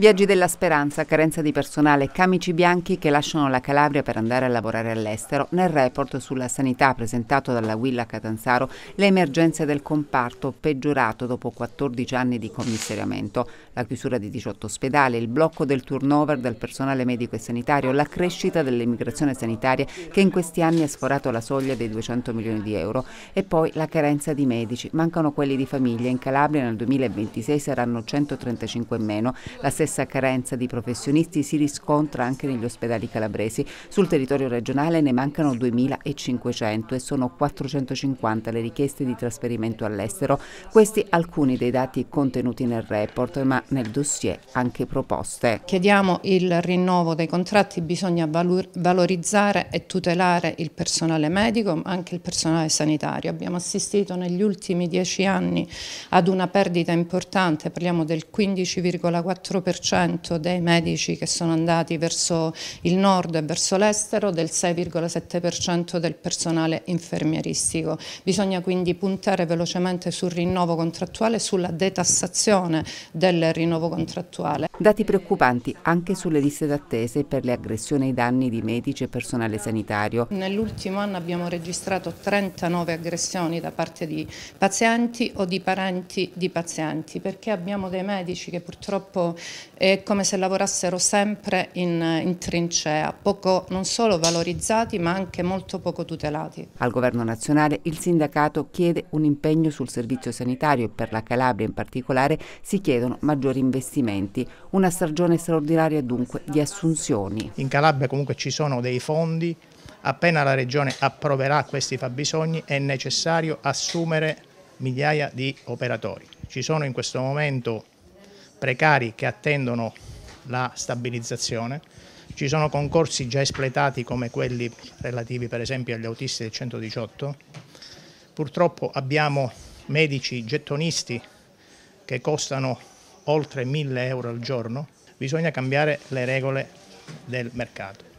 Viaggi della speranza, carenza di personale, camici bianchi che lasciano la Calabria per andare a lavorare all'estero. Nel report sulla sanità presentato dalla Willa Catanzaro, le emergenze del comparto peggiorato dopo 14 anni di commissariamento, la chiusura di 18 ospedali, il blocco del turnover del personale medico e sanitario, la crescita dell'immigrazione sanitaria che in questi anni ha sforato la soglia dei 200 milioni di euro e poi la carenza di medici. Mancano quelli di famiglia. In Calabria nel 2026 saranno 135 in meno. La stessa stessa carenza di professionisti si riscontra anche negli ospedali calabresi. Sul territorio regionale ne mancano 2.500 e sono 450 le richieste di trasferimento all'estero. Questi alcuni dei dati contenuti nel report, ma nel dossier anche proposte. Chiediamo il rinnovo dei contratti, bisogna valorizzare e tutelare il personale medico, ma anche il personale sanitario. Abbiamo assistito negli ultimi dieci anni ad una perdita importante, parliamo del 15,4% 6,7% dei medici che sono andati verso il nord e verso l'estero, del 6,7% del personale infermieristico. Bisogna quindi puntare velocemente sul rinnovo contrattuale e sulla detassazione del rinnovo contrattuale. Dati preoccupanti anche sulle liste d'attese per le aggressioni ai danni di medici e personale sanitario. Nell'ultimo anno abbiamo registrato 39 aggressioni da parte di pazienti o di parenti di pazienti perché abbiamo dei medici che purtroppo è come se lavorassero sempre in, in trincea, poco, non solo valorizzati ma anche molto poco tutelati. Al governo nazionale il sindacato chiede un impegno sul servizio sanitario e per la Calabria in particolare si chiedono maggiori investimenti, una stagione straordinaria dunque di assunzioni. In Calabria comunque ci sono dei fondi appena la Regione approverà questi fabbisogni è necessario assumere migliaia di operatori. Ci sono in questo momento precari che attendono la stabilizzazione, ci sono concorsi già espletati come quelli relativi per esempio agli autisti del 118, purtroppo abbiamo medici gettonisti che costano oltre 1000 euro al giorno, bisogna cambiare le regole del mercato.